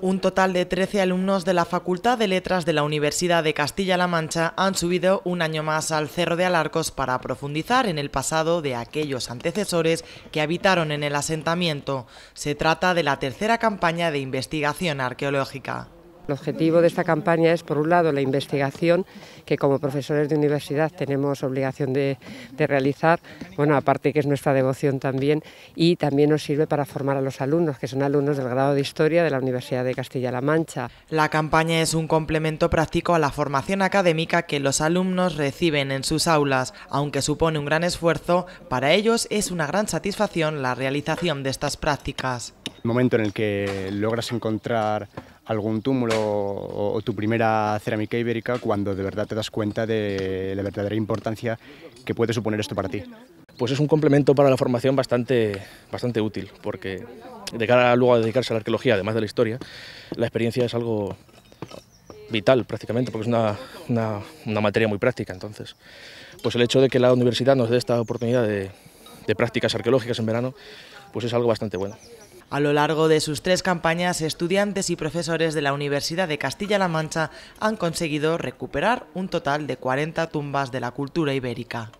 Un total de 13 alumnos de la Facultad de Letras de la Universidad de Castilla-La Mancha han subido un año más al Cerro de Alarcos para profundizar en el pasado de aquellos antecesores que habitaron en el asentamiento. Se trata de la tercera campaña de investigación arqueológica. El objetivo de esta campaña es, por un lado, la investigación que como profesores de universidad tenemos obligación de, realizar, bueno, aparte que es nuestra devoción también, y también nos sirve para formar a los alumnos, que son alumnos del grado de Historia de la Universidad de Castilla-La Mancha. La campaña es un complemento práctico a la formación académica que los alumnos reciben en sus aulas, aunque supone un gran esfuerzo, para ellos es una gran satisfacción la realización de estas prácticas. El momento en el que logras encontrar algún túmulo o, tu primera cerámica ibérica cuando de verdad te das cuenta de la verdadera importancia que puede suponer esto para ti? Pues es un complemento para la formación bastante, bastante útil, porque de cara a luego a dedicarse a la arqueología, además de la historia, la experiencia es algo vital prácticamente, porque es una, materia muy práctica. Entonces, pues el hecho de que la universidad nos dé esta oportunidad de prácticas arqueológicas en verano, pues es algo bastante bueno. A lo largo de sus tres campañas, estudiantes y profesores de la Universidad de Castilla-La Mancha han conseguido recuperar un total de 40 tumbas de la cultura ibérica.